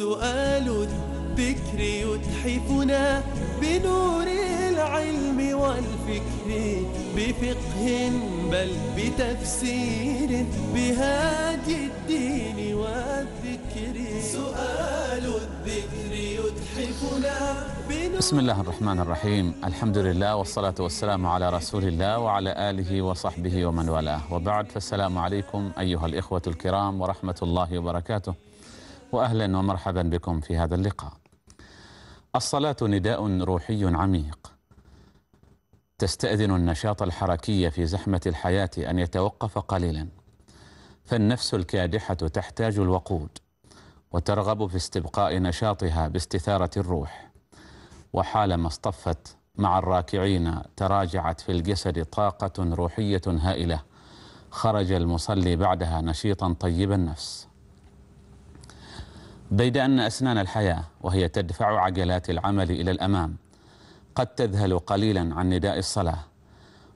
سؤال الذكر يتحفنا بنور العلم والفكر بفقه بل بتفسير بهادي الدين والذكر سؤال الذكر يتحفنا بسم الله الرحمن الرحيم الحمد لله والصلاة والسلام على رسول الله وعلى آله وصحبه ومن والاه وبعد فالسلام عليكم أيها الإخوة الكرام ورحمة الله وبركاته واهلا ومرحبا بكم في هذا اللقاء. الصلاه نداء روحي عميق. تستاذن النشاط الحركي في زحمه الحياه ان يتوقف قليلا. فالنفس الكادحه تحتاج الوقود وترغب في استبقاء نشاطها باستثاره الروح. وحالما اصطفت مع الراكعين تراجعت في الجسد طاقه روحيه هائله. خرج المصلي بعدها نشيطا طيب النفس بيد أن أسنان الحياة وهي تدفع عجلات العمل إلى الأمام قد تذهل قليلا عن نداء الصلاة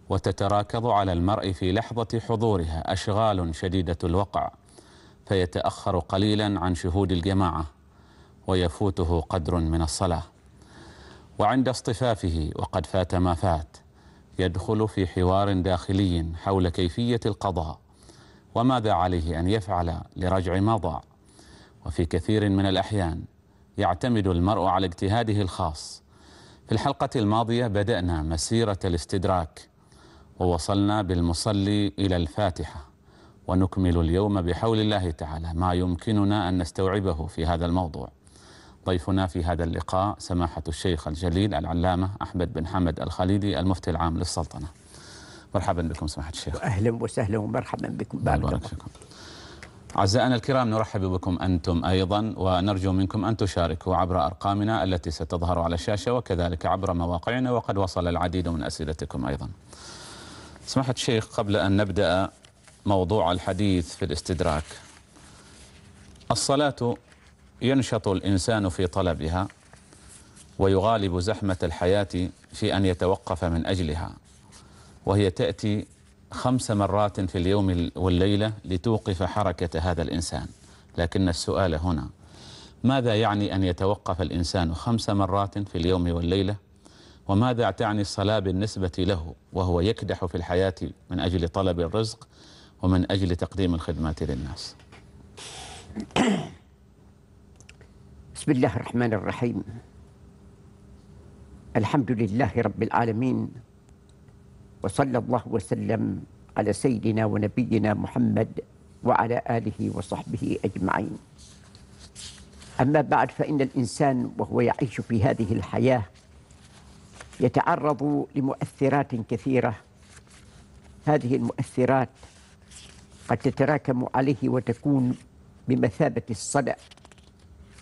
وتتراكض على المرء في لحظة حضورها أشغال شديدة الوقع فيتأخر قليلا عن شهود الجماعة ويفوته قدر من الصلاة وعند اصطفافه وقد فات ما فات يدخل في حوار داخلي حول كيفية القضاء وماذا عليه أن يفعل لرجع ما ضاع وفي كثير من الأحيان يعتمد المرء على اجتهاده الخاص في الحلقة الماضية بدأنا مسيرة الاستدراك ووصلنا بالمصلي إلى الفاتحة ونكمل اليوم بحول الله تعالى ما يمكننا أن نستوعبه في هذا الموضوع ضيفنا في هذا اللقاء سماحة الشيخ الجليل العلامة أحمد بن حمد الخليدي المفتي العام للسلطنة مرحبا بكم سماحة الشيخ أهلا وسهلا ومرحبا بكم بارك الله فيكم أعزائنا الكرام نرحب بكم أنتم أيضا ونرجو منكم أن تشاركوا عبر أرقامنا التي ستظهر على الشاشة وكذلك عبر مواقعنا وقد وصل العديد من أسئلتكم أيضا سمحت الشيخ قبل أن نبدأ موضوع الحديث في الاستدراك الصلاة ينشط الإنسان في طلبها ويغالب زحمة الحياة في أن يتوقف من أجلها وهي تأتي خمس مرات في اليوم والليلة لتوقف حركة هذا الإنسان لكن السؤال هنا ماذا يعني أن يتوقف الإنسان خمس مرات في اليوم والليلة وماذا تعني الصلاة بالنسبة له وهو يكدح في الحياة من أجل طلب الرزق ومن أجل تقديم الخدمات للناس بسم الله الرحمن الرحيم الحمد لله رب العالمين وصلى الله وسلم على سيدنا ونبينا محمد وعلى آله وصحبه أجمعين أما بعد فإن الإنسان وهو يعيش في هذه الحياة يتعرض لمؤثرات كثيرة هذه المؤثرات قد تتراكم عليه وتكون بمثابة الصدأ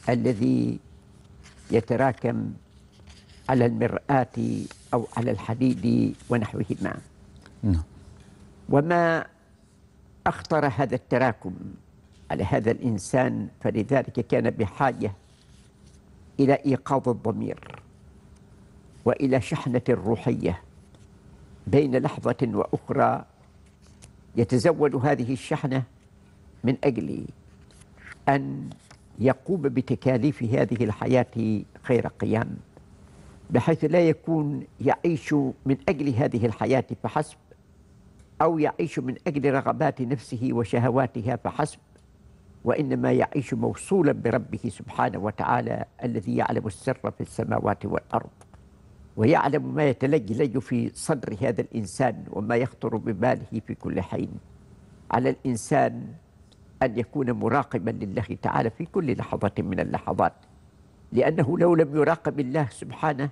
الذي يتراكم على المرآة أو على الحديد ونحوهما نعم. وما أخطر هذا التراكم على هذا الإنسان فلذلك كان بحاجة إلى إيقاظ الضمير وإلى شحنة روحية بين لحظة وأخرى يتزود هذه الشحنة من أجل أن يقوم بتكاليف هذه الحياة خير قيام بحيث لا يكون يعيش من أجل هذه الحياة فحسب أو يعيش من أجل رغبات نفسه وشهواتها فحسب وإنما يعيش موصولا بربه سبحانه وتعالى الذي يعلم السر في السماوات والأرض ويعلم ما يتلجلج في صدر هذا الإنسان وما يخطر بباله في كل حين على الإنسان أن يكون مراقبا لله تعالى في كل لحظة من اللحظات لأنه لو لم يراقب الله سبحانه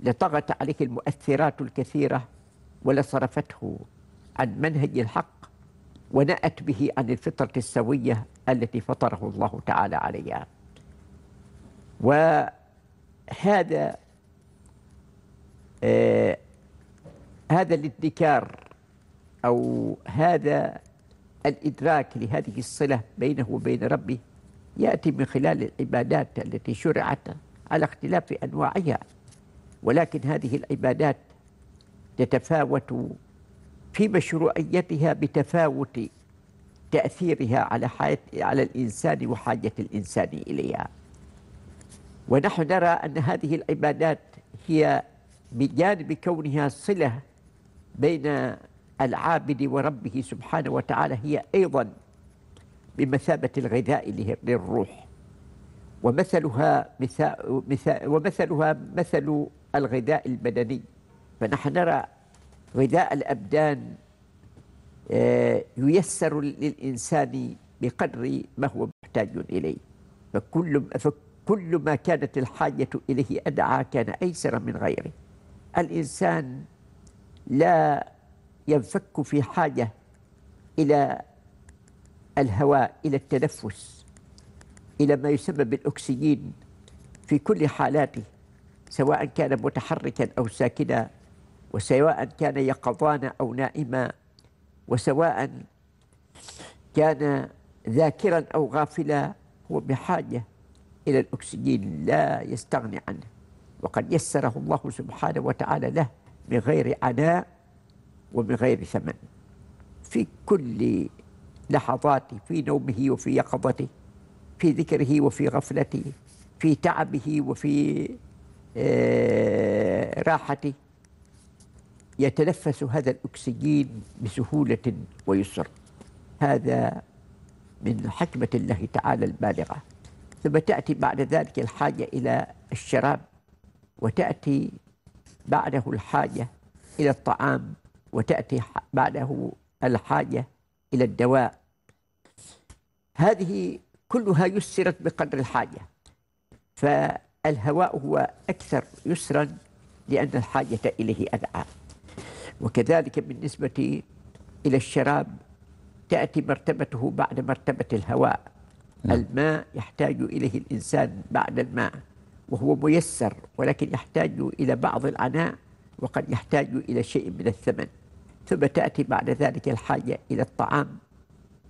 لطغت عليه المؤثرات الكثيرة ولصرفته عن منهج الحق ونأت به عن الفطرة السوية التي فطره الله تعالى عليها وهذا آه هذا الادكار أو هذا الإدراك لهذه الصلة بينه وبين ربه يأتي من خلال العبادات التي شرعت على اختلاف أنواعها ولكن هذه العبادات تتفاوت في مشروعيتها بتفاوت تأثيرها على حياة على الإنسان وحاجة الإنسان إليها ونحن نرى أن هذه العبادات هي بجانب كونها صلة بين العابد وربه سبحانه وتعالى هي أيضا بمثابة الغذاء للروح ومثلها مثال ومثلها مثل الغذاء البدني فنحن نرى غذاء الأبدان آه، ييسر للإنسان بقدر ما هو محتاج إليه فكل فكل ما كانت الحاجة إليه أدعى كان أيسر من غيره الإنسان لا ينفك في حاجة إلى الهواء إلى التنفس إلى ما يسمى بالأكسجين في كل حالاته سواء كان متحركا أو ساكنا وسواء كان يقظانا أو نائما وسواء كان ذاكرا أو غافلا هو بحاجة إلى الأكسجين لا يستغني عنه وقد يسره الله سبحانه وتعالى له من غير عناء ومن غير ثمن في كل لحظاته في نومه وفي يقظته في ذكره وفي غفلته في تعبه وفي آه، راحتي يتنفس هذا الأكسجين بسهولة ويسر هذا من حكمة الله تعالى البالغة ثم تأتي بعد ذلك الحاجة إلى الشراب وتأتي بعده الحاجة إلى الطعام وتأتي بعده الحاجة إلى الدواء هذه كلها يسرت بقدر الحاجة ف الهواء هو أكثر يسرا لأن الحاجة إليه أدعى وكذلك بالنسبة إلى الشراب تأتي مرتبته بعد مرتبة الهواء نعم. الماء يحتاج إليه الإنسان بعد الماء وهو ميسر ولكن يحتاج إلى بعض العناء وقد يحتاج إلى شيء من الثمن ثم تأتي بعد ذلك الحاجة إلى الطعام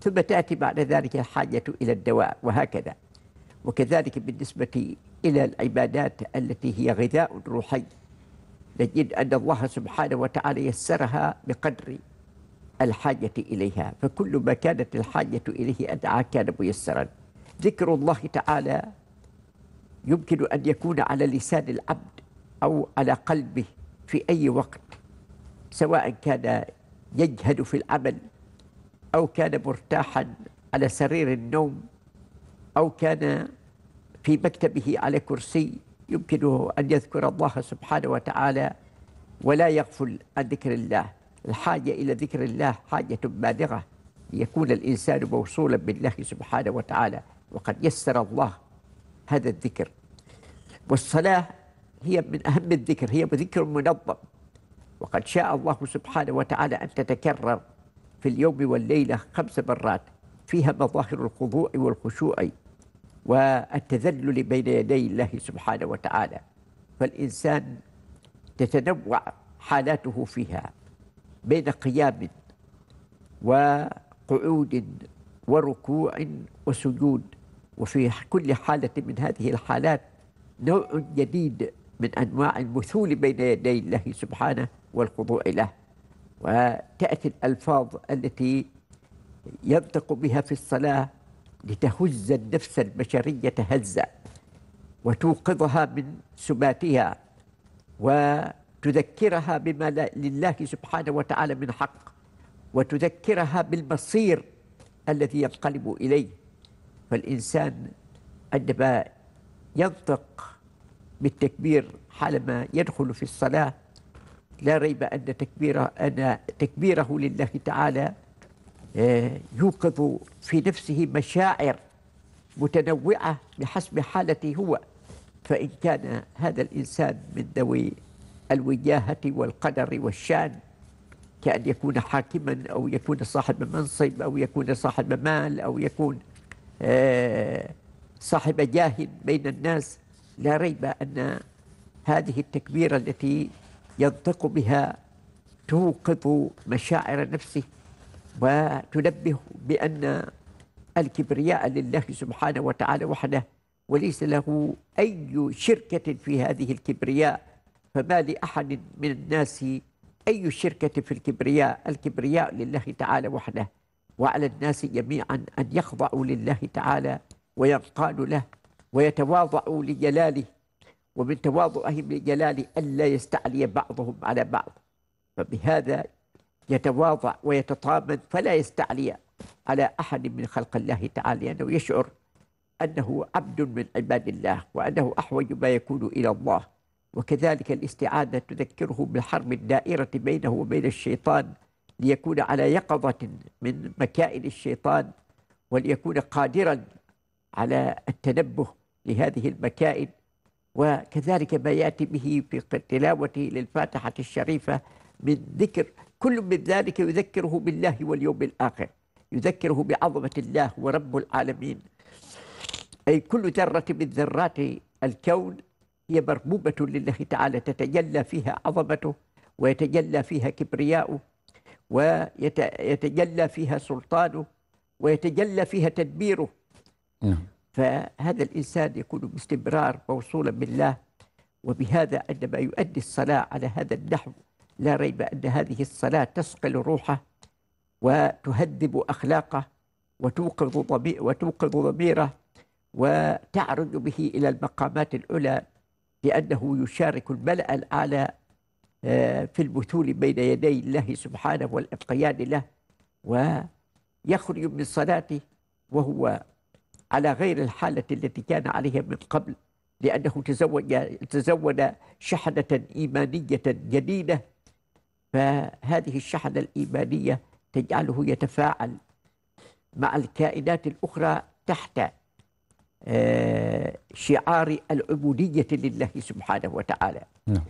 ثم تأتي بعد ذلك الحاجة إلى الدواء وهكذا وكذلك بالنسبة إلى العبادات التي هي غذاء روحي نجد أن الله سبحانه وتعالى يسرها بقدر الحاجة إليها فكل ما كانت الحاجة إليه أدعى كان ميسرا ذكر الله تعالى يمكن أن يكون على لسان العبد أو على قلبه في أي وقت سواء كان يجهد في العمل أو كان مرتاحا على سرير النوم أو كان في مكتبه على كرسي يمكنه أن يذكر الله سبحانه وتعالى ولا يغفل عن ذكر الله الحاجة إلى ذكر الله حاجة بالغة ليكون الإنسان موصولا بالله سبحانه وتعالى وقد يسر الله هذا الذكر والصلاة هي من أهم الذكر هي ذكر منظم وقد شاء الله سبحانه وتعالى أن تتكرر في اليوم والليلة خمس مرات فيها مظاهر الخضوع والخشوع والتذلل بين يدي الله سبحانه وتعالى فالإنسان تتنوع حالاته فيها بين قيام وقعود وركوع وسجود وفي كل حالة من هذه الحالات نوع جديد من أنواع المثول بين يدي الله سبحانه والخضوع له وتأتي الألفاظ التي ينطق بها في الصلاة لتهز النفس البشرية هزة وتوقظها من سباتها وتذكرها بما لله سبحانه وتعالى من حق وتذكرها بالمصير الذي ينقلب إليه فالإنسان عندما ينطق بالتكبير حالما يدخل في الصلاة لا ريب أن تكبيره, أن تكبيره لله تعالى آه، يوقظ في نفسه مشاعر متنوعة بحسب حالته هو فإن كان هذا الإنسان من ذوي الوجاهة والقدر والشان كأن يكون حاكما أو يكون صاحب منصب أو يكون صاحب مال أو يكون آه، صاحب جاه بين الناس لا ريب أن هذه التكبيرة التي ينطق بها توقظ مشاعر نفسه وتنبه بأن الكبرياء لله سبحانه وتعالى وحده وليس له أي شركة في هذه الكبرياء فما لأحد من الناس أي شركة في الكبرياء الكبرياء لله تعالى وحده وعلى الناس جميعا أن يخضعوا لله تعالى وينقادوا له ويتواضعوا لجلاله ومن تواضعهم لجلاله ألا يستعلي بعضهم على بعض فبهذا يتواضع ويتطامن فلا يستعلي على أحد من خلق الله تعالى لأنه يشعر أنه عبد من عباد الله وأنه أحوج ما يكون إلى الله وكذلك الاستعاذه تذكره بالحرب الدائرة بينه وبين الشيطان ليكون على يقظة من مكائد الشيطان وليكون قادرا على التنبه لهذه المكائد وكذلك ما يأتي به في تلاوته للفاتحة الشريفة من ذكر كل من ذلك يذكره بالله واليوم الآخر يذكره بعظمة الله ورب العالمين أي كل ذرة من ذرات الكون هي مربوبة لله تعالى تتجلى فيها عظمته ويتجلى فيها كبرياؤه ويتجلى فيها سلطانه ويتجلى فيها تدبيره نعم. فهذا الإنسان يكون باستمرار موصولا بالله وبهذا عندما يؤدي الصلاة على هذا النحو لا ريب أن هذه الصلاة تسقل روحه وتهذب أخلاقه وتوقظ ضمير وتوقظ ضميره وتعرج به إلى المقامات العلى لأنه يشارك الملأ الأعلى آه، في البثول بين يدي الله سبحانه والانقياد له ويخرج من صلاته وهو على غير الحالة التي كان عليها من قبل لأنه تزوج تزود شحنة إيمانية جديدة فهذه الشحنة الإيمانية تجعله يتفاعل مع الكائنات الأخرى تحت آه، شعار العبودية لله سبحانه وتعالى نعم.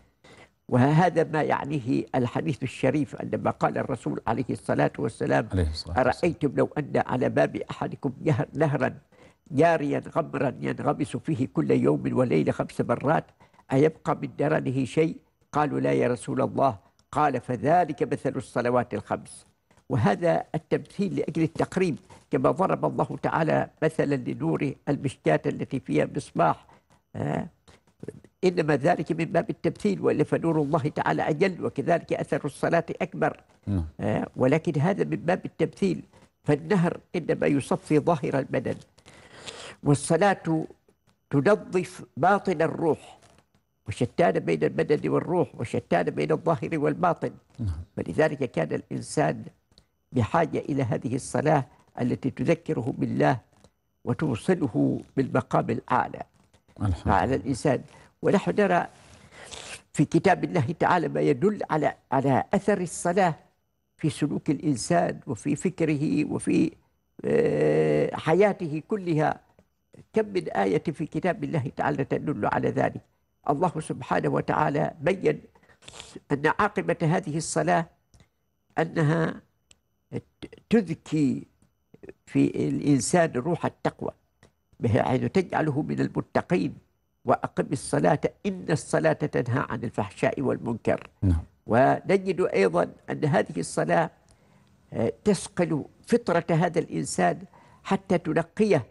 وهذا ما يعنيه الحديث الشريف عندما قال الرسول عليه الصلاة والسلام عليه الصلاة أرأيتم لو أن على باب أحدكم نهرا جاريا غمرا ينغمس فيه كل يوم وليلة خمس مرات أيبقى من درنه شيء قالوا لا يا رسول الله قال فذلك مثل الصلوات الخمس وهذا التمثيل لأجل التقريب كما ضرب الله تعالى مثلا لنور المشكاة التي فيها مصباح آه، إنما ذلك من باب التمثيل وإلا فنور الله تعالى أجل وكذلك أثر الصلاة أكبر نعم. آه، ولكن هذا من باب التمثيل فالنهر إنما يصفي ظاهر البدن والصلاة تنظف باطن الروح وشتان بين البدن والروح وشتان بين الظاهر والباطن نعم. فلذلك كان الإنسان بحاجة إلى هذه الصلاة التي تذكره بالله وتوصله بالمقام الأعلى على الإنسان ونحن نرى في كتاب الله تعالى ما يدل على على أثر الصلاة في سلوك الإنسان وفي فكره وفي آه، حياته كلها كم من آية في كتاب الله تعالى تدل على ذلك الله سبحانه وتعالى بين أن عاقبة هذه الصلاة أنها تذكي في الإنسان روح التقوى بحيث تجعله من المتقين وأقم الصلاة إن الصلاة تنهى عن الفحشاء والمنكر نعم. ونجد أيضا أن هذه الصلاة آه، تسقل فطرة هذا الإنسان حتى تنقيه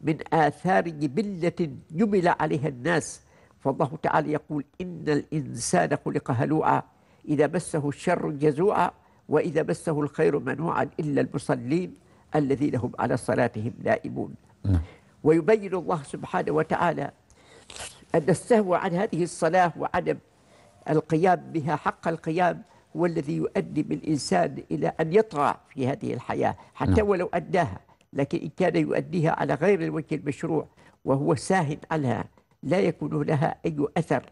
من آثار جبلة جبل عليها الناس فالله تعالى يقول إن الإنسان خلق هلوعا إذا مسه الشر جزوعا وإذا مسه الخير منوعا إلا المصلين الذين هم على صلاتهم نائمون نعم. ويبين الله سبحانه وتعالى أن السهو عن هذه الصلاة وعدم القيام بها حق القيام هو الذي يؤدي بالإنسان إلى أن يطغى في هذه الحياة حتى نعم. ولو أداها لكن إن كان يؤديها على غير الوجه المشروع وهو ساهن عنها لا يكون لها أي أثر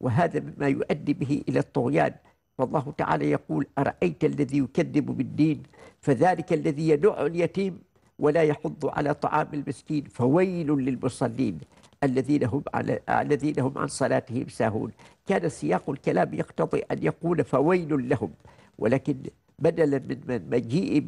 وهذا مما يؤدي به إلى الطغيان والله تعالى يقول أرأيت الذي يكذب بالدين فذلك الذي يدع اليتيم ولا يحض على طعام المسكين فويل للمصلين الذين هم على الذين هم عن صلاتهم ساهون كان سياق الكلام يقتضي أن يقول فويل لهم ولكن بدلا من مجيء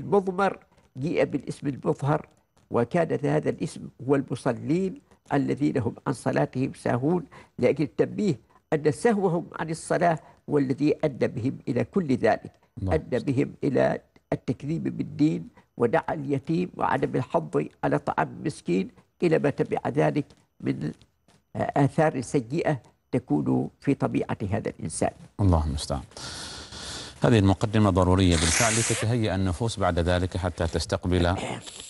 بالمضمر جيء بالاسم المظهر وكان هذا الاسم هو المصلين الذين هم عن صلاتهم ساهون لأجل التنبيه أن سهوهم عن الصلاة هو الذي أدى بهم إلى كل ذلك نعم. أدى بهم إلى التكذيب بالدين ودع اليتيم وعدم الحظ على طعام المسكين إلى ما تبع ذلك من آثار سيئة تكون في طبيعة هذا الإنسان الله المستعان هذه المقدمة ضرورية بالفعل لتتهيأ النفوس بعد ذلك حتى تستقبل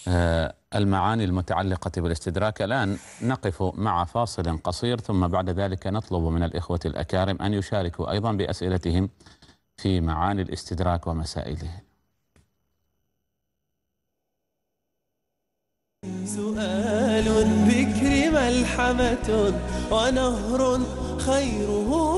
آه، المعاني المتعلقة بالاستدراك الآن نقف مع فاصل قصير ثم بعد ذلك نطلب من الإخوة الأكارم أن يشاركوا أيضا بأسئلتهم في معاني الاستدراك ومسائله سؤال بكر ملحمة ونهر خيره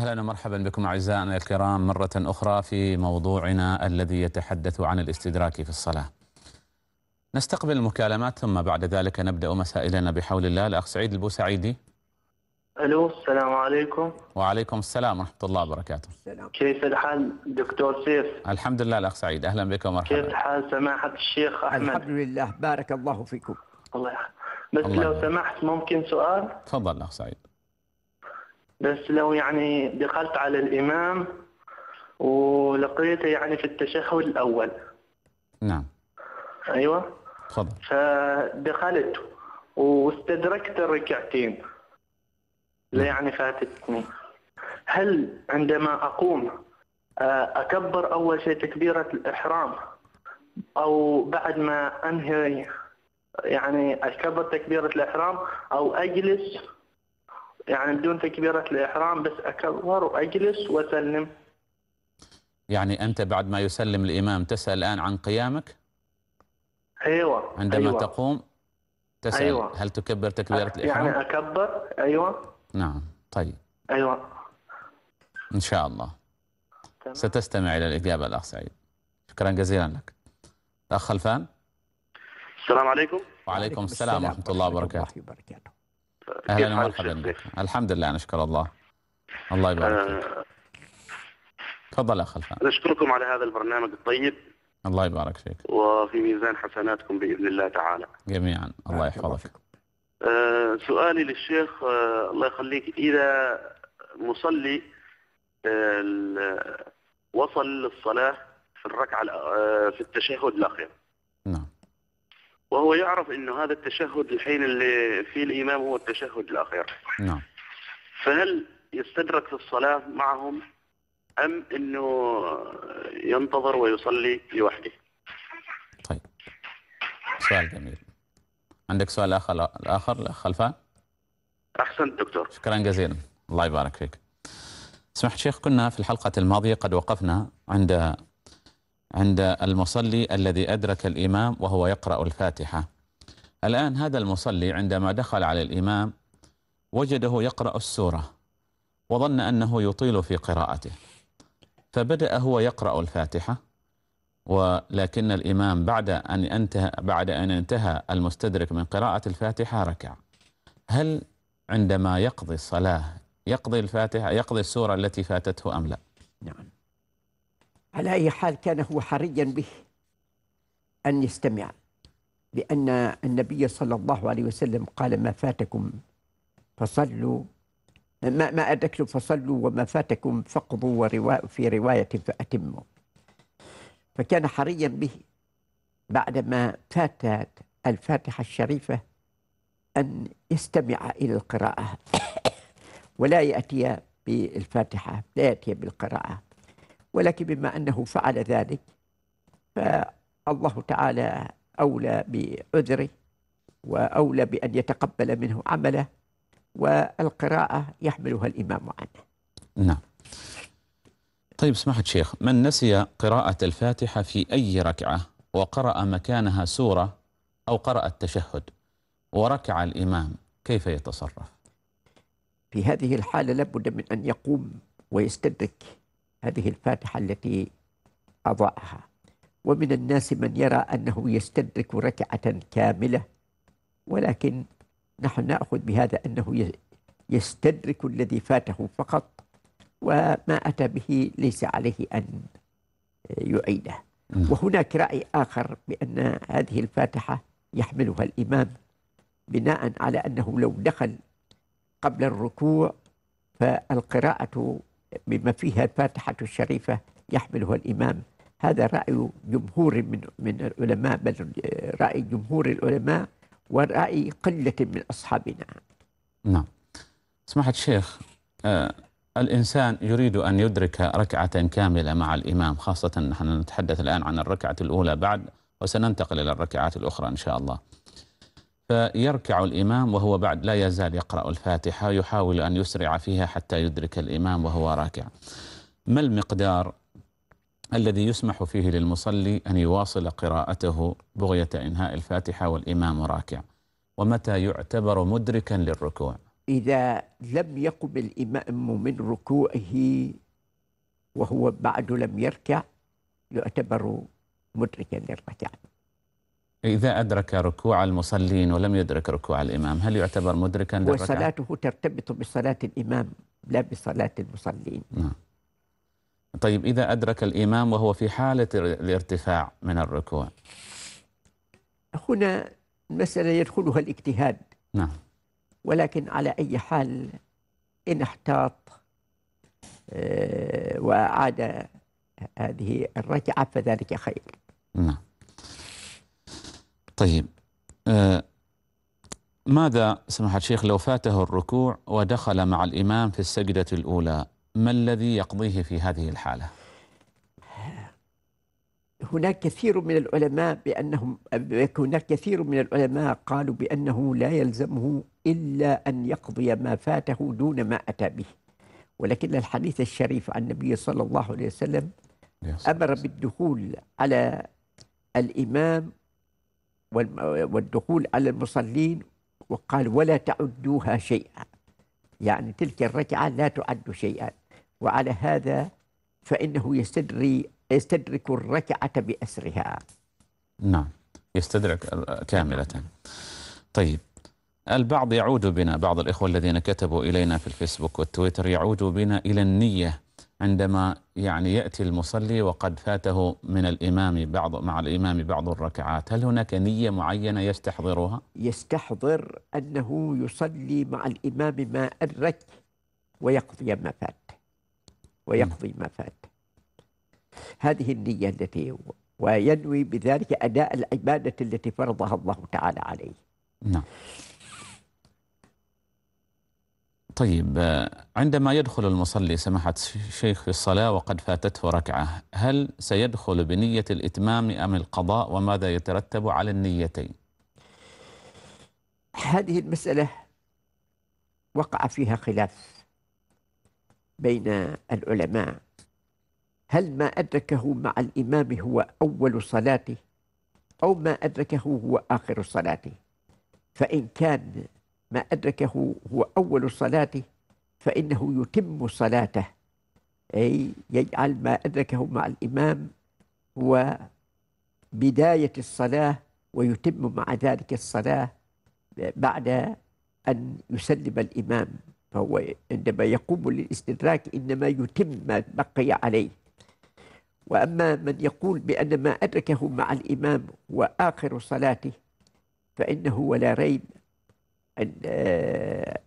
أهلا ومرحبا بكم أعزائنا الكرام مرة أخرى في موضوعنا الذي يتحدث عن الاستدراك في الصلاة نستقبل المكالمات ثم بعد ذلك نبدأ مسائلنا بحول الله الأخ سعيد البوسعيدي ألو السلام عليكم وعليكم السلام ورحمة الله وبركاته السلام. كيف الحال دكتور سيف الحمد لله الأخ سعيد أهلا بك ومرحبا كيف حال سماحة الشيخ أحمد الحمد لله بارك الله فيكم الله يحفظك بس الله. لو سمحت ممكن سؤال تفضل الاخ سعيد بس لو يعني دخلت على الإمام ولقيته يعني في التشهد الأول نعم أيوة تفضل فدخلت واستدركت الركعتين لا نعم. يعني فاتتني هل عندما أقوم آه، أكبر أول شيء تكبيرة الإحرام أو بعد ما أنهي يعني أكبر تكبيرة الإحرام أو أجلس يعني بدون تكبيرة الإحرام بس أكبر وأجلس وأسلم يعني أنت بعد ما يسلم الإمام تسأل الآن عن قيامك أيوة عندما أيوة. تقوم تسأل أيوة. هل تكبر تكبيرة الإحرام يعني أكبر أيوة نعم طيب أيوة إن شاء الله تمام. ستستمع إلى الإجابة الأخ سعيد شكرا جزيلا لك الأخ خلفان السلام عليكم وعليكم السلام ورحمة الله وبركاته اهلا ومرحبا بك الحمد لله نشكر الله الله يبارك فيك آه، تفضل يا خلفان نشكركم على هذا البرنامج الطيب الله يبارك فيك وفي ميزان حسناتكم باذن الله تعالى جميعا الله آه، يحفظك أه سؤالي للشيخ أه الله يخليك اذا مصلي آه، وصل للصلاه في الركعه في التشهد الاخير وهو يعرف انه هذا التشهد الحين اللي فيه الامام هو التشهد الاخير نعم فهل يستدرك في الصلاه معهم ام انه ينتظر ويصلي لوحده طيب سؤال جميل عندك سؤال اخر الاخر خلفه خلفان احسنت دكتور شكرا جزيلا الله يبارك فيك سمحت شيخ كنا في الحلقه الماضيه قد وقفنا عند عند المصلي الذي أدرك الإمام وهو يقرأ الفاتحة الآن هذا المصلي عندما دخل على الإمام وجده يقرأ السورة وظن أنه يطيل في قراءته فبدأ هو يقرأ الفاتحة ولكن الإمام بعد أن انتهى بعد أن انتهى المستدرك من قراءة الفاتحة ركع هل عندما يقضي الصلاة يقضي الفاتحة يقضي السورة التي فاتته أم لا؟ نعم على أي حال كان هو حريا به أن يستمع لأن النبي صلى الله عليه وسلم قال ما فاتكم فصلوا ما ما أدركتم فصلوا وما فاتكم فقضوا وروا في رواية فأتموا فكان حريا به بعدما فاتت الفاتحة الشريفة أن يستمع إلى القراءة ولا يأتي بالفاتحة لا يأتي بالقراءة ولكن بما أنه فعل ذلك فالله تعالى أولى بعذره وأولى بأن يتقبل منه عمله والقراءة يحملها الإمام عنه نعم طيب سمحت شيخ من نسي قراءة الفاتحة في أي ركعة وقرأ مكانها سورة أو قرأ التشهد وركع الإمام كيف يتصرف؟ في هذه الحالة لابد من أن يقوم ويستدرك هذه الفاتحة التي أضاءها ومن الناس من يرى أنه يستدرك ركعة كاملة ولكن نحن نأخذ بهذا أنه يستدرك الذي فاته فقط وما أتى به ليس عليه أن يعيده وهناك رأي آخر بأن هذه الفاتحة يحملها الإمام بناء على أنه لو دخل قبل الركوع فالقراءة بما فيها الفاتحة الشريفة يحملها الإمام هذا رأي جمهور من من العلماء بل رأي جمهور العلماء ورأي قلة من أصحابنا نعم سماحة الشيخ آه الإنسان يريد أن يدرك ركعة كاملة مع الإمام خاصة نحن نتحدث الآن عن الركعة الأولى بعد وسننتقل إلى الركعات الأخرى إن شاء الله فيركع الإمام وهو بعد لا يزال يقرأ الفاتحة يحاول أن يسرع فيها حتى يدرك الإمام وهو راكع ما المقدار الذي يسمح فيه للمصلي أن يواصل قراءته بغية إنهاء الفاتحة والإمام راكع ومتى يعتبر مدركا للركوع إذا لم يقم الإمام من ركوعه وهو بعد لم يركع يعتبر مدركا للركعة إذا أدرك ركوع المصلين ولم يدرك ركوع الإمام هل يعتبر مدركا للركعة؟ وصلاته ترتبط بصلاة الإمام لا بصلاة المصلين نعم طيب إذا أدرك الإمام وهو في حالة الارتفاع من الركوع هنا مسألة يدخلها الاجتهاد نعم ولكن على أي حال إن احتاط آه، وأعاد هذه الركعة فذلك خير نعم طيب آه ماذا سماحة الشيخ لو فاته الركوع ودخل مع الإمام في السجدة الأولى ما الذي يقضيه في هذه الحالة هناك كثير من العلماء بأنهم هناك كثير من العلماء قالوا بأنه لا يلزمه إلا أن يقضي ما فاته دون ما أتى به ولكن الحديث الشريف عن النبي صلى الله عليه وسلم أمر بالدخول على الإمام والدخول على المصلين وقال ولا تعدوها شيئا يعني تلك الركعة لا تعد شيئا وعلى هذا فإنه يستدري يستدرك الركعة بأسرها نعم يستدرك كاملة طيب البعض يعود بنا بعض الإخوة الذين كتبوا إلينا في الفيسبوك والتويتر يعود بنا إلى النية عندما يعني يأتي المصلي وقد فاته من الإمام بعض مع الإمام بعض الركعات هل هناك نية معينة يستحضرها؟ يستحضر أنه يصلي مع الإمام ما أدرك ويقضي ما فات ويقضي ما فات هذه النية التي وينوي بذلك أداء العبادة التي فرضها الله تعالى عليه نعم طيب عندما يدخل المصلي سماحة الشيخ الصلاة وقد فاتته ركعة هل سيدخل بنية الإتمام أم القضاء وماذا يترتب على النيتين هذه المسألة وقع فيها خلاف بين العلماء هل ما أدركه مع الإمام هو أول صلاته أو ما أدركه هو آخر صلاته فإن كان ما أدركه هو أول الصلاة فإنه يتم صلاته أي يجعل ما أدركه مع الإمام هو بداية الصلاة ويتم مع ذلك الصلاة بعد أن يسلم الإمام فهو عندما يقوم للاستدراك إنما يتم ما بقي عليه وأما من يقول بأن ما أدركه مع الإمام هو آخر صلاته فإنه ولا ريب آه،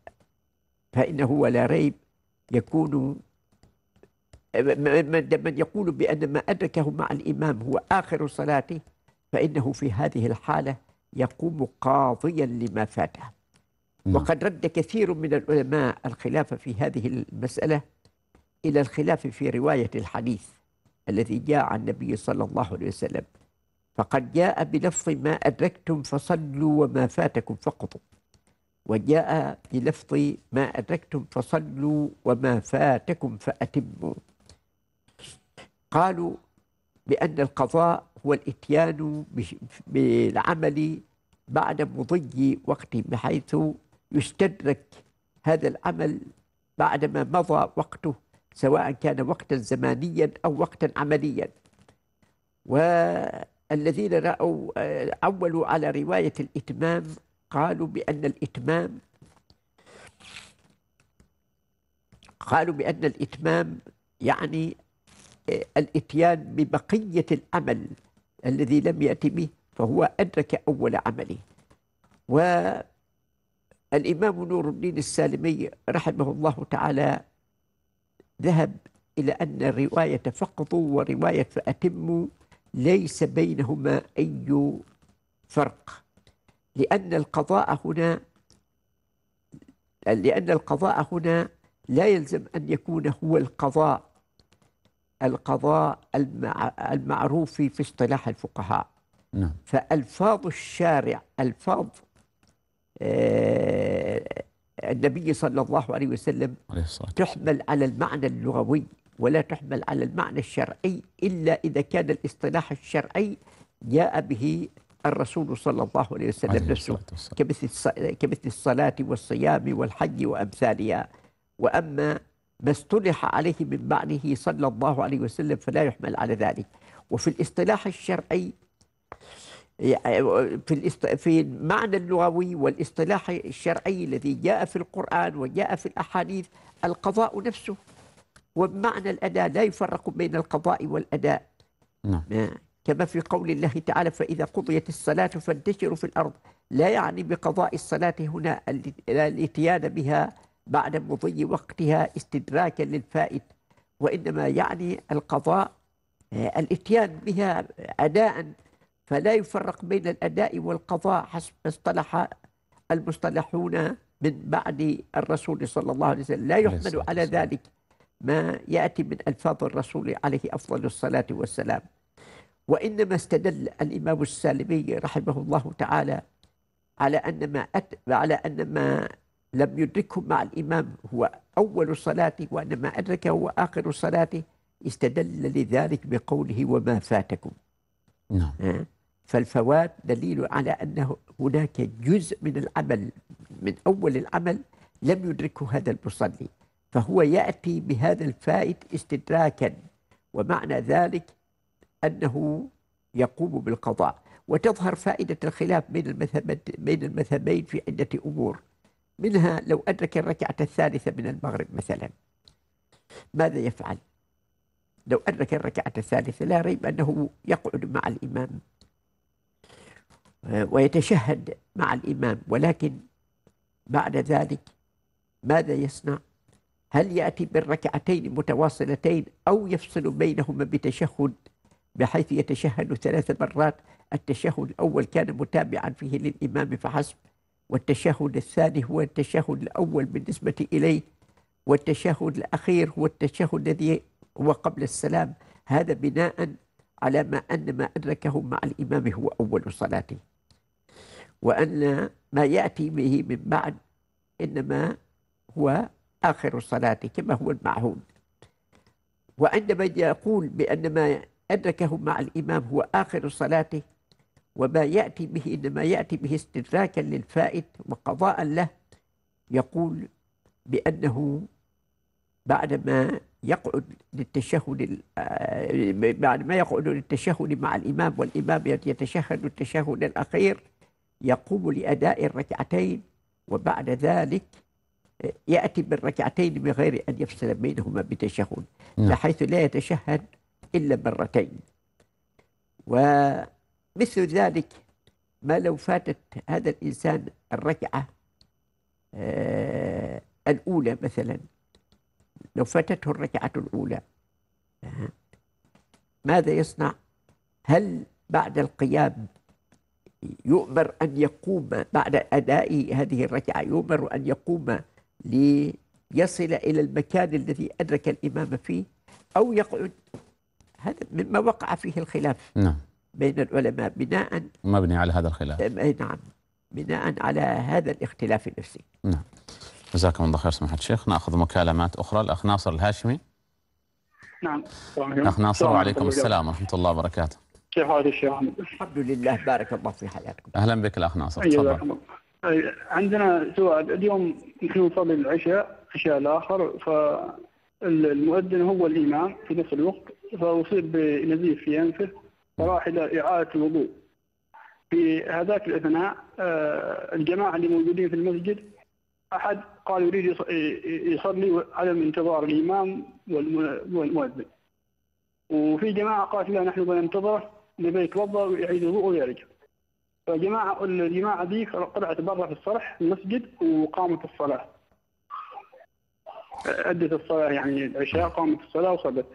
فإنه ولا ريب يكون آه، من يقول بأن ما أدركه مع الإمام هو آخر صلاته فإنه في هذه الحالة يقوم قاضيا لما فاته وقد رد كثير من العلماء الخلاف في هذه المسألة إلى الخلاف في رواية الحديث الذي جاء عن النبي صلى الله عليه وسلم فقد جاء بلفظ ما أدركتم فصلوا وما فاتكم فقضوا وجاء بلفظ ما أدركتم فصلوا وما فاتكم فأتموا قالوا بأن القضاء هو الإتيان بالعمل بعد مضي وقت بحيث يستدرك هذا العمل بعدما مضى وقته سواء كان وقتا زمانيا أو وقتا عمليا والذين رأوا عولوا على رواية الإتمام قالوا بأن الإتمام قالوا بأن الإتمام يعني آه، الإتيان ببقية العمل الذي لم يأتي به فهو أدرك أول عمله والإمام نور الدين السالمي رحمه الله تعالى ذهب إلى أن رواية فقطوا ورواية فأتموا ليس بينهما أي فرق لأن القضاء هنا لأن القضاء هنا لا يلزم أن يكون هو القضاء القضاء المعروف في اصطلاح الفقهاء نعم. فألفاظ الشارع ألفاظ آه، النبي صلى الله عليه وسلم عليه تحمل على المعنى اللغوي ولا تحمل على المعنى الشرعي إلا إذا كان الاصطلاح الشرعي جاء به الرسول صلى الله عليه وسلم نفسه كمثل الصلاة والصيام والحج وأمثالها وأما ما اصطلح عليه من معنه صلى الله عليه وسلم فلا يحمل على ذلك وفي الاصطلاح الشرعي في في المعنى اللغوي والاصطلاح الشرعي الذي جاء في القرآن وجاء في الأحاديث القضاء نفسه ومعنى الأداء لا يفرق بين القضاء والأداء نعم كما في قول الله تعالى فإذا قضيت الصلاة فانتشروا في الأرض لا يعني بقضاء الصلاة هنا الاتيان بها بعد مضي وقتها استدراكا للفائت وإنما يعني القضاء آه، الاتيان بها أداء فلا يفرق بين الأداء والقضاء حسب اصطلح المصطلحون من بعد الرسول صلى الله عليه وسلم لا يحمل على ذلك ما يأتي من ألفاظ الرسول عليه أفضل الصلاة والسلام وإنما استدل الإمام السالمي رحمه الله تعالى على أن ما أت... على أن ما لم يدركه مع الإمام هو أول صلاته وأن ما أدركه هو آخر صلاته استدل لذلك بقوله وما فاتكم نعم no. فالفوات دليل على أنه هناك جزء من العمل من أول العمل لم يدركه هذا المصلي فهو يأتي بهذا الفائت استدراكا ومعنى ذلك أنه يقوم بالقضاء وتظهر فائدة الخلاف بين المذهبين بين المذهبين في عدة أمور منها لو أدرك الركعة الثالثة من المغرب مثلا ماذا يفعل؟ لو أدرك الركعة الثالثة لا ريب أنه يقعد مع الإمام آه، ويتشهد مع الإمام ولكن بعد ذلك ماذا يصنع؟ هل يأتي بالركعتين متواصلتين أو يفصل بينهما بتشهد بحيث يتشهد ثلاث مرات التشهد الأول كان متابعا فيه للإمام فحسب والتشهد الثاني هو التشهد الأول بالنسبة إليه والتشهد الأخير هو التشهد الذي هو قبل السلام هذا بناء على ما أن ما أدركه مع الإمام هو أول صلاته وأن ما يأتي به من بعد إنما هو آخر صلاته كما هو المعهود وعندما يقول بأن ما أدركه مع الإمام هو آخر صلاته وما يأتي به إنما يأتي به استدراكا للفائت وقضاء له يقول بأنه بعدما يقعد للتشهد آه، بعدما يقعد للتشهد مع الإمام والإمام يتشهد التشهد الأخير يقوم لأداء الركعتين وبعد ذلك آه، يأتي بالركعتين بغير أن يفصل بينهما بتشهد بحيث نعم. لا يتشهد إلا مرتين ومثل ذلك ما لو فاتت هذا الإنسان الركعة آه، الأولى مثلا لو فاتته الركعة الأولى آه، ماذا يصنع؟ هل بعد القيام يؤمر أن يقوم بعد أداء هذه الركعة يؤمر أن يقوم ليصل إلى المكان الذي أدرك الإمام فيه أو يقعد هذا مما وقع فيه الخلاف نعم. بين العلماء بناء مبني على هذا الخلاف آه، نعم بناء على هذا الاختلاف النفسي نعم جزاكم الله خير سماحة الشيخ نأخذ مكالمات أخرى الأخ ناصر الهاشمي نعم أخ ناصر وعليكم السلام ورحمة الله وبركاته كيف حالك يا شيخ الحمد لله بارك الله في حياتكم أهلا بك الأخ ناصر أيوة، تفضل عندنا سؤال اليوم يمكن نصلي العشاء عشاء الآخر فالمؤذن هو الإمام في نفس الوقت فأصيب بنزيف في أنفه وراح إلى إعادة الوضوء في هذاك الأثناء آه، الجماعة اللي موجودين في المسجد أحد قال يريد يصلي على انتظار الإمام والمؤذن وفي جماعة قالت لا نحن بننتظره لما يتوضأ ويعيد الوضوء ويرجع فجماعة الجماعة ذيك طلعت برا في الصرح المسجد وقامت الصلاة أدت الصلاة يعني العشاء قامت الصلاة وصلت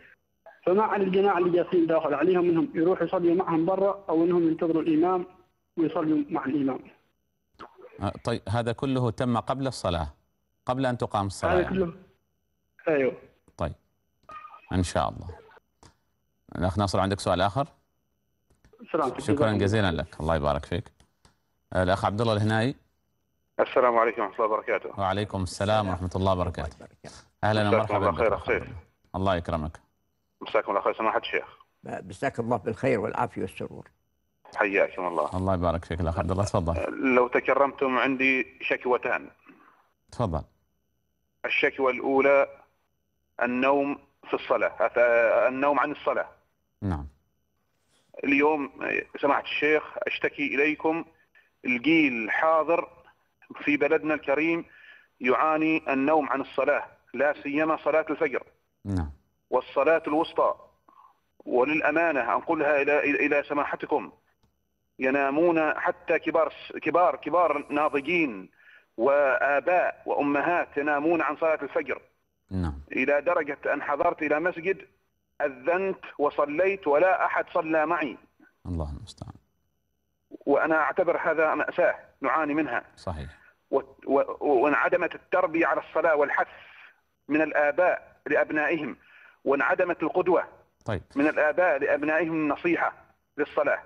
فما عن الجماعة اللي جالسين داخل عليهم انهم يروحوا يصلي معهم برا او انهم ينتظروا الامام ويصلوا مع الامام. آه، طيب هذا كله تم قبل الصلاة قبل ان تقام الصلاة هذا يعني. كله ايوه طيب ان شاء الله. الاخ ناصر عندك سؤال اخر؟ سلامتك شكرا جزيلا لك الله يبارك فيك. آه، الاخ عبد الله الهنائي السلام عليكم ورحمة الله وبركاته. وعليكم السلام ورحمة الله وبركاته. اهلا ومرحبا بك. الله يكرمك. مساكم الله خير سماحه الشيخ مساك الله بالخير والعافيه والسرور حياكم الله الله يبارك فيك الاخ عبد الله تفضل أه، لو تكرمتم عندي شكوتان تفضل الشكوى الاولى النوم في الصلاه أه، النوم عن الصلاه نعم اليوم سماحه الشيخ اشتكي اليكم الجيل الحاضر في بلدنا الكريم يعاني النوم عن الصلاه لا سيما صلاه الفجر نعم والصلاة الوسطى وللأمانة أنقلها إلى إلى سماحتكم ينامون حتى كبار كبار كبار ناضجين وآباء وأمهات ينامون عن صلاة الفجر نعم. إلى درجة أن حضرت إلى مسجد أذنت وصليت ولا أحد صلى معي الله المستعان وأنا أعتبر هذا مأساة نعاني منها صحيح وانعدمت التربية على الصلاة والحث من الآباء لأبنائهم وانعدمت القدوة طيب. من الآباء لأبنائهم النصيحة للصلاة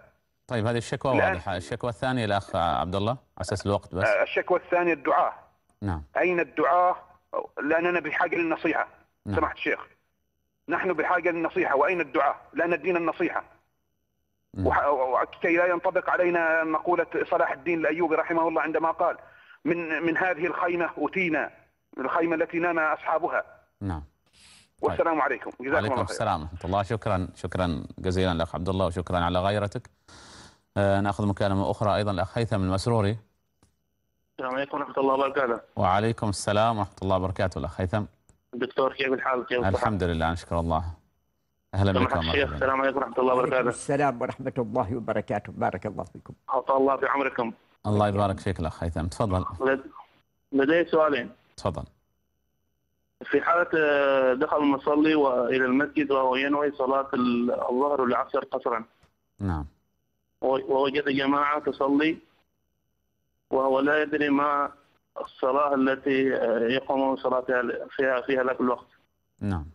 طيب هذه الشكوى واضحة الشكوى الثانية الأخ عبد الله على أساس الوقت بس آه، الشكوى الثانية الدعاء نعم أين الدعاء لأننا بحاجة للنصيحة نعم. سمحت الشيخ نحن بحاجة للنصيحة وأين الدعاء لأن الدين النصيحة نعم. وكي لا ينطبق علينا مقولة صلاح الدين الأيوبي رحمه الله عندما قال من من هذه الخيمة أتينا الخيمة التي نام أصحابها نعم طيب. والسلام عليكم جزاكم الله خير وعليكم السلام ورحمه الله شكرا شكرا جزيلا الاخ عبد الله وشكرا على غيرتك آه ناخذ مكالمه اخرى ايضا الاخ هيثم المسروري السلام عليكم ورحمه الله وبركاته وعليكم السلام ورحمه الله وبركاته الاخ هيثم دكتور كيف الحال كيف الحمد لله نشكر الله اهلا بك شيخ السلام عليكم ورحمه الله وبركاته السلام ورحمه الله وبركاته بارك الله فيكم اطال الله في عمركم الله يبارك فيك الاخ هيثم تفضل لدي سؤالين تفضل في حالة آه، دخل المصلي وإلى المسجد وهو ينوي صلاة الظهر والعصر قصرا نعم ووجد جماعة تصلي وهو لا يدري ما الصلاة التي آه، يقوم صلاتها فيها في هذاك الوقت نعم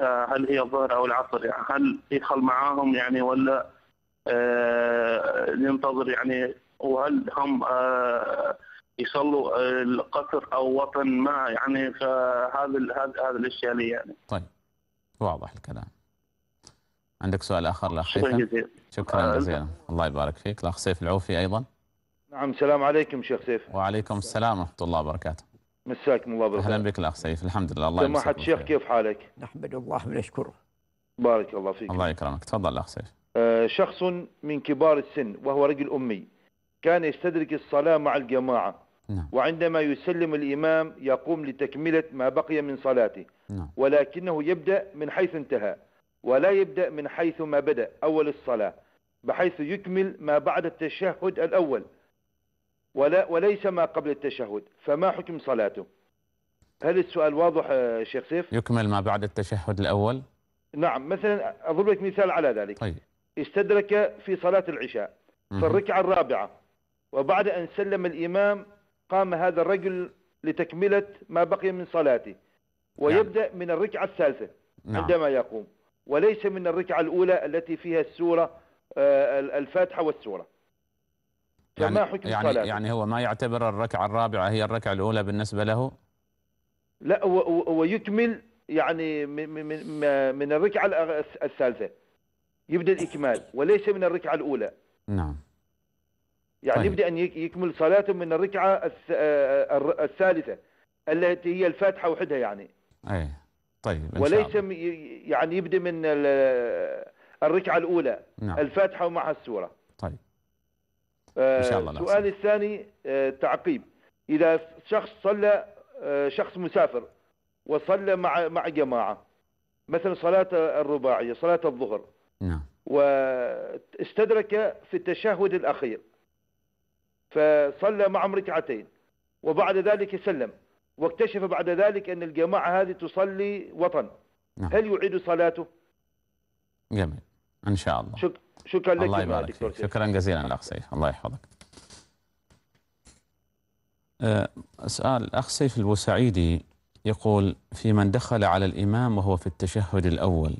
آه، هل هي الظهر أو العصر يعني هل يدخل معاهم يعني ولا ينتظر يعني وهل هم آه يصلوا آه، القصر او وطن ما يعني فهذا هذا هذا الاشياء لي يعني طيب واضح الكلام عندك سؤال اخر لاخ شكرا جزيلا شكرا آه، جزيلا الله يبارك فيك الاخ سيف العوفي ايضا نعم السلام عليكم شيخ سيف وعليكم السلام ورحمه الله وبركاته مساكم الله بالخير اهلا بك الاخ سيف الحمد لله الله يبارك سماحه الشيخ كيف حالك نحمد الله ونشكره بارك الله فيك الله يكرمك تفضل الاخ سيف آه، شخص من كبار السن وهو رجل امي كان يستدرك الصلاه مع الجماعه نعم. وعندما يسلم الإمام يقوم لتكملة ما بقي من صلاته نعم. ولكنه يبدأ من حيث انتهى ولا يبدأ من حيث ما بدأ أول الصلاة بحيث يكمل ما بعد التشهد الأول ولا وليس ما قبل التشهد فما حكم صلاته هل السؤال واضح آه، شيخ سيف يكمل ما بعد التشهد الأول نعم مثلا أضرب لك مثال على ذلك طيب. استدرك في صلاة العشاء في الركعة الرابعة وبعد أن سلم الإمام قام هذا الرجل لتكملة ما بقي من صلاته ويبدأ نعم. من الركعة الثالثة نعم. عندما يقوم وليس من الركعة الأولى التي فيها السورة آه، الفاتحة والسورة يعني حكم يعني, يعني هو ما يعتبر الركعة الرابعة هي الركعة الأولى بالنسبة له لا ويكمل يعني من, من, من الركعة الثالثة يبدأ الإكمال وليس من الركعة الأولى نعم يعني طيب. يبدأ أن يكمل صلاته من الركعة آه، آه، الثالثة التي هي الفاتحة وحدها يعني أي طيب وليس يعني يبدأ من الركعة الأولى نعم. الفاتحة ومعها السورة طيب آه، إن شاء الله السؤال الثاني تعقيب إذا شخص صلى شخص مسافر وصلى مع مع جماعة مثلا صلاة الرباعية صلاة الظهر نعم واستدرك في التشهد الأخير فصلى معهم ركعتين وبعد ذلك سلم واكتشف بعد ذلك أن الجماعة هذه تصلي وطن نعم. هل يعيد صلاته؟ جميل إن شاء الله شك... شكرا لك الله يبارك فيك شكرا جزيلا الأخ سيف الله يحفظك أه، سؤال الأخ سيف البوسعيدي يقول في من دخل على الإمام وهو في التشهد الأول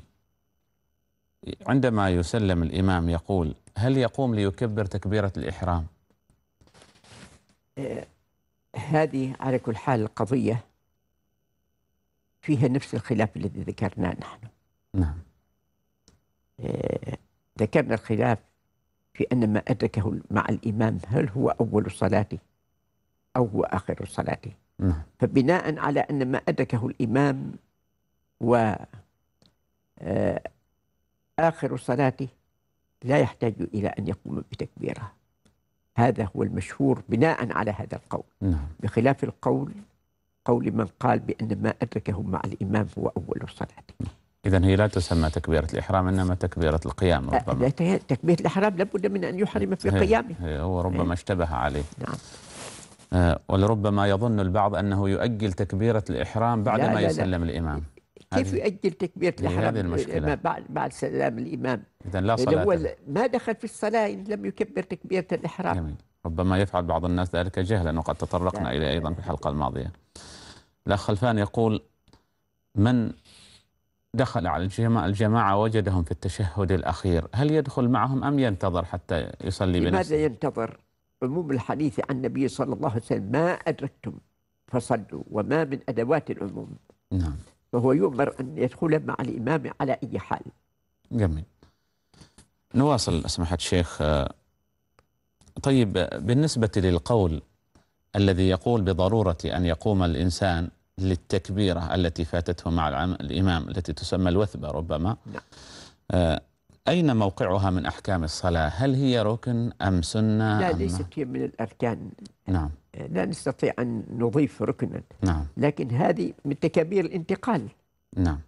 عندما يسلم الإمام يقول هل يقوم ليكبر تكبيرة الإحرام هذه على كل حال القضية فيها نفس الخلاف الذي ذكرناه نحن نعم آه، ذكرنا الخلاف في أن ما أدركه مع الإمام هل هو أول صلاته أو هو آخر صلاته نعم. فبناء على أن ما أدركه الإمام و آه، آخر صلاته لا يحتاج إلى أن يقوم بتكبيرها هذا هو المشهور بناء على هذا القول نعم. بخلاف القول قول من قال بأن ما أدركه مع الإمام هو أول الصلاة إذا هي لا تسمى تكبيرة الإحرام إنما تكبيرة القيام ربما تكبيرة الإحرام لابد من أن يحرم في قيامه هو ربما إيه. اشتبه عليه نعم آه، ولربما يظن البعض أنه يؤجل تكبيرة الإحرام بعدما يسلم لا. الإمام كيف يؤجل تكبيرة الإحرام بعد بعد سلام الإمام؟ إذا لا صلاة هو ما دخل في الصلاة إن لم يكبر تكبيرة الإحرام ربما يفعل بعض الناس ذلك جهلا وقد تطرقنا إليه أيضا في الحلقة الماضية الأخ خلفان يقول من دخل على الجماعة, الجماعة وجدهم في التشهد الأخير هل يدخل معهم أم ينتظر حتى يصلي بنفسه لماذا ينتظر عموم الحديث عن النبي صلى الله عليه وسلم ما أدركتم فصلوا وما من أدوات العموم نعم فهو يؤمر أن يدخل مع الإمام على أي حال جميل نواصل سماحة الشيخ طيب بالنسبة للقول الذي يقول بضرورة أن يقوم الإنسان للتكبيرة التي فاتته مع الإمام التي تسمى الوثبة ربما نعم. آه، أين موقعها من أحكام الصلاة هل هي ركن أم سنة لا أم ليست هي من الأركان نعم لا نستطيع أن نضيف ركنا نعم لكن هذه من تكابير الانتقال نعم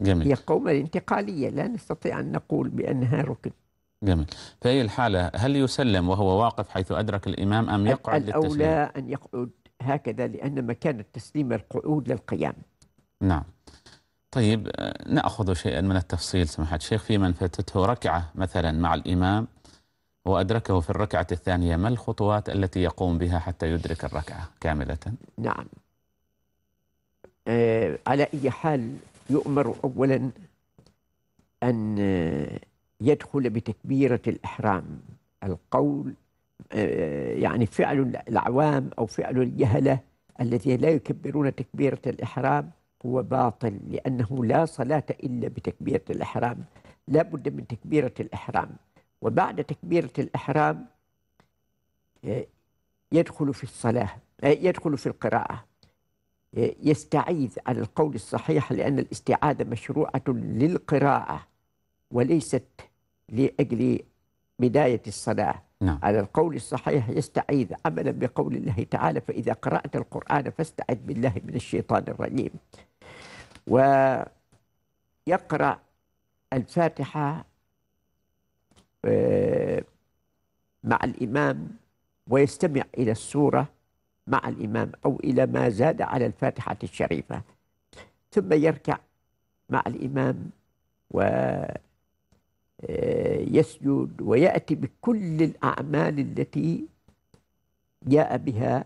جميل هي قومة انتقالية لا نستطيع أن نقول بأنها ركن جميل في أي الحالة هل يسلم وهو واقف حيث أدرك الإمام أم يقعد الأولى للتسليم؟ الأولى أن يقعد هكذا لأن مكان التسليم القعود للقيام نعم طيب آه، نأخذ شيئا من التفصيل سماحة الشيخ في من فاتته ركعة مثلا مع الإمام وأدركه في الركعة الثانية ما الخطوات التي يقوم بها حتى يدرك الركعة كاملة نعم آه على أي حال يؤمر أولا أن آه، يدخل بتكبيرة الإحرام القول آه يعني فعل العوام أو فعل الجهلة الذين لا يكبرون تكبيرة الإحرام هو باطل لأنه لا صلاة إلا بتكبيرة الإحرام لا بد من تكبيرة الإحرام وبعد تكبيرة الإحرام آه، يدخل في الصلاة آه، يدخل في القراءة آه، يستعيذ على القول الصحيح لأن الاستعاذة مشروعة للقراءة وليست لأجل بداية الصلاة نعم. على القول الصحيح يستعيذ عملا بقول الله تعالى فإذا قرأت القرآن فاستعذ بالله من الشيطان الرجيم ويقرأ الفاتحة آه، مع الإمام ويستمع إلى السورة مع الإمام أو إلى ما زاد على الفاتحة الشريفة ثم يركع مع الإمام و يسجد ويأتي بكل الأعمال التي جاء بها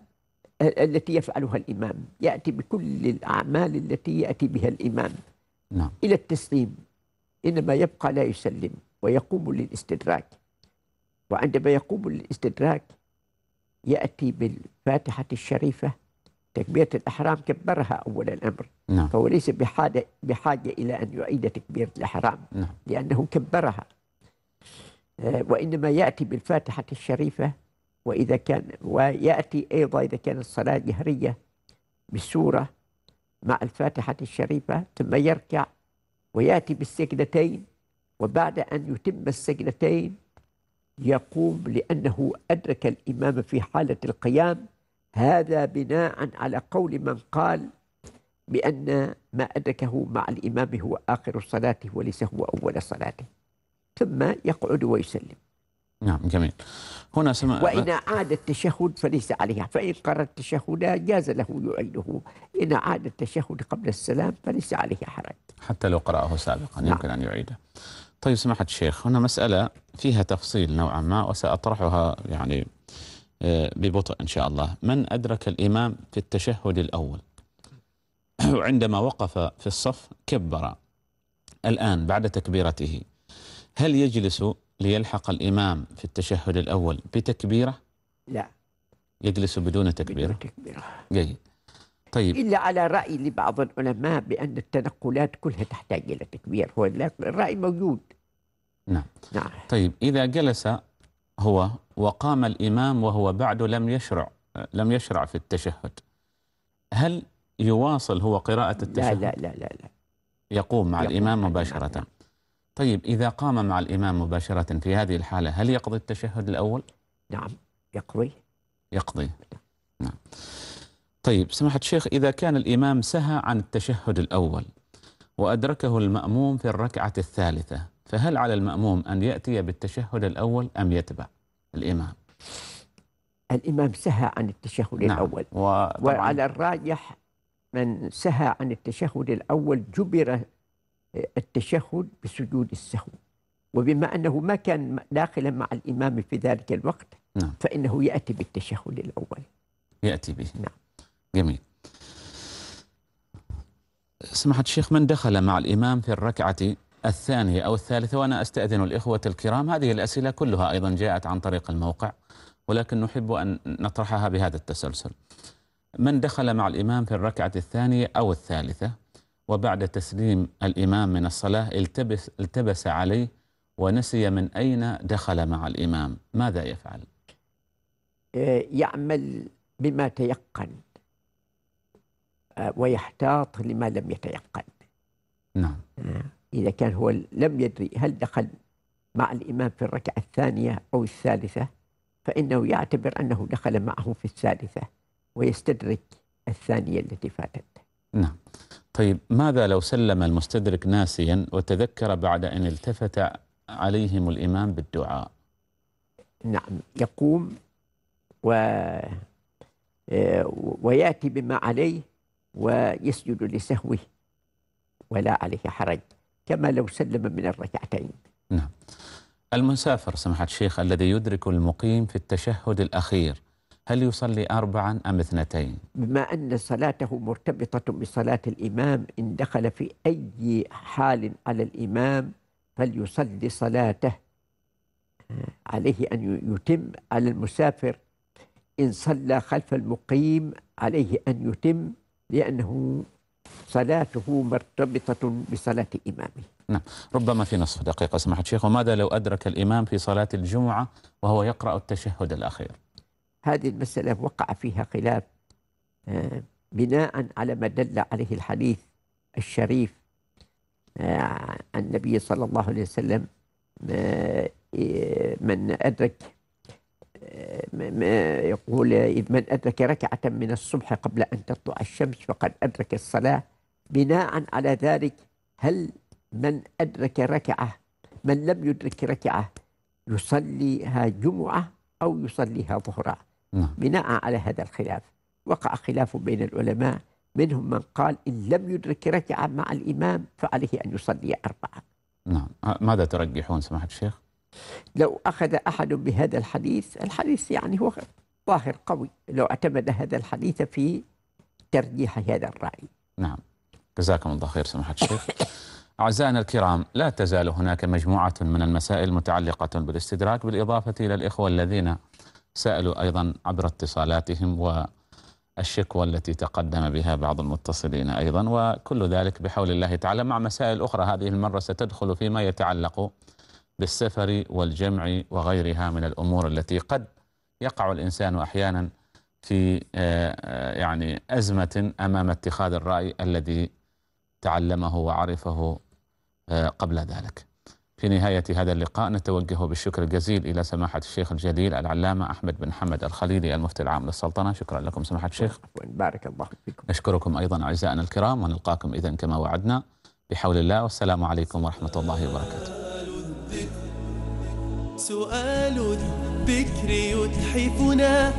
التي يفعلها الإمام يأتي بكل الأعمال التي يأتي بها الإمام نعم. إلى التسليم إنما يبقى لا يسلم ويقوم للاستدراك وعندما يقوم للاستدراك يأتي بالفاتحة الشريفة تكبيرة الإحرام كبرها أول الأمر نعم. فهو ليس بحاجة, بحاجة إلى أن يعيد تكبيرة الإحرام نعم. لأنه كبرها آه، وإنما يأتي بالفاتحة الشريفة وإذا كان ويأتي أيضا إذا كانت الصلاة جهرية بسورة مع الفاتحة الشريفة ثم يركع ويأتي بالسجدتين وبعد أن يتم السجدتين يقوم لأنه أدرك الإمام في حالة القيام هذا بناء على قول من قال بأن ما أدركه مع الإمام هو آخر صلاته وليس هو أول صلاته ثم يقعد ويسلم نعم جميل هنا سمع وإن عاد التشهد فليس عليها فإن قرر التشهد جاز له يعيده إن عاد التشهد قبل السلام فليس عليه حرج حتى لو قرأه سابقا نعم. يمكن أن يعيده طيب سماحة الشيخ هنا مسألة فيها تفصيل نوعا ما وسأطرحها يعني ببطء إن شاء الله من أدرك الإمام في التشهد الأول عندما وقف في الصف كبر الآن بعد تكبيرته هل يجلس ليلحق الإمام في التشهد الأول بتكبيرة؟ لا يجلس بدون تكبيرة؟ بدون تكبيرة جيد طيب إلا على رأي لبعض العلماء بأن التنقلات كلها تحتاج إلى تكبير هو الرأي موجود نعم. نعم طيب إذا جلس هو وقام الإمام وهو بعد لم يشرع لم يشرع في التشهد هل يواصل هو قراءة التشهد؟ لا لا لا لا, يقوم مع يقوم الإمام مباشرة طيب إذا قام مع الإمام مباشرة في هذه الحالة هل يقضي التشهد الأول؟ نعم يقضي يقضي نعم طيب سماحة الشيخ إذا كان الإمام سهى عن التشهد الأول وأدركه المأموم في الركعة الثالثة فهل على المأموم أن يأتي بالتشهد الأول أم يتبع الإمام الإمام سهى عن التشهد نعم. الأول وعلى الراجح من سهى عن التشهد الأول جبر آه، التشهد بسجود السهو وبما أنه ما كان داخلا مع الإمام في ذلك الوقت نعم. فإنه يأتي بالتشهد الأول يأتي به نعم جميل سمحت الشيخ من دخل مع الإمام في الركعة الثانية أو الثالثة وأنا أستأذن الإخوة الكرام هذه الأسئلة كلها أيضا جاءت عن طريق الموقع ولكن نحب أن نطرحها بهذا التسلسل من دخل مع الإمام في الركعة الثانية أو الثالثة وبعد تسليم الإمام من الصلاة التبس, التبس عليه ونسي من أين دخل مع الإمام ماذا يفعل؟ آه، يعمل بما تيقن آه، ويحتاط لما لم يتيقن نعم آه. إذا كان هو لم يدري هل دخل مع الإمام في الركعة الثانية أو الثالثة فإنه يعتبر أنه دخل معه في الثالثة ويستدرك الثانية التي فاتت نعم طيب ماذا لو سلم المستدرك ناسيا وتذكر بعد أن التفت عليهم الإمام بالدعاء نعم يقوم و آه، ويأتي بما عليه ويسجد لسهوه ولا عليه حرج كما لو سلم من الركعتين نعم المسافر سماحة الشيخ الذي يدرك المقيم في التشهد الأخير هل يصلي أربعا أم اثنتين؟ بما أن صلاته مرتبطة بصلاة الإمام إن دخل في أي حال على الإمام فليصلي صلاته آه، عليه أن يتم على المسافر إن صلى خلف المقيم عليه أن يتم لأنه صلاته مرتبطة بصلاة إمامه نعم ربما في نصف دقيقة سمحت شيخ وماذا لو أدرك الإمام في صلاة الجمعة وهو يقرأ التشهد الأخير هذه المسألة وقع فيها خلاف آه، بناء على ما دل عليه الحديث الشريف آه، النبي صلى الله عليه وسلم آه، إيه، من أدرك يقول إذ من أدرك ركعة من الصبح قبل أن تطلع الشمس فقد أدرك الصلاة بناء على ذلك هل من أدرك ركعة من لم يدرك ركعة يصليها جمعة أو يصليها ظهرا نعم. بناء على هذا الخلاف وقع خلاف بين العلماء منهم من قال إن لم يدرك ركعة مع الإمام فعليه أن يصلي أربعة نعم ماذا ترجحون سماحة الشيخ؟ لو أخذ أحد بهذا الحديث الحديث يعني هو ظاهر قوي لو اعتمد هذا الحديث في ترجيح هذا الرأي نعم جزاكم الله خير سماحة الشيخ أعزائنا الكرام لا تزال هناك مجموعة من المسائل متعلقة بالاستدراك بالإضافة إلى الإخوة الذين سألوا أيضا عبر اتصالاتهم و الشكوى التي تقدم بها بعض المتصلين أيضا وكل ذلك بحول الله تعالى مع مسائل أخرى هذه المرة ستدخل فيما يتعلق بالسفر والجمع وغيرها من الأمور التي قد يقع الإنسان أحيانا في آه، آه، يعني أزمة أمام اتخاذ الرأي الذي تعلمه وعرفه آه، قبل ذلك في نهاية هذا اللقاء نتوجه بالشكر الجزيل إلى سماحة الشيخ الجليل العلامة أحمد بن حمد الخليلي المفتي العام للسلطنة شكرا لكم سماحة الشيخ بارك الله فيكم نشكركم أيضا أعزائنا الكرام ونلقاكم إذا كما وعدنا بحول الله والسلام عليكم ورحمة الله وبركاته سؤال بكري يتحفنا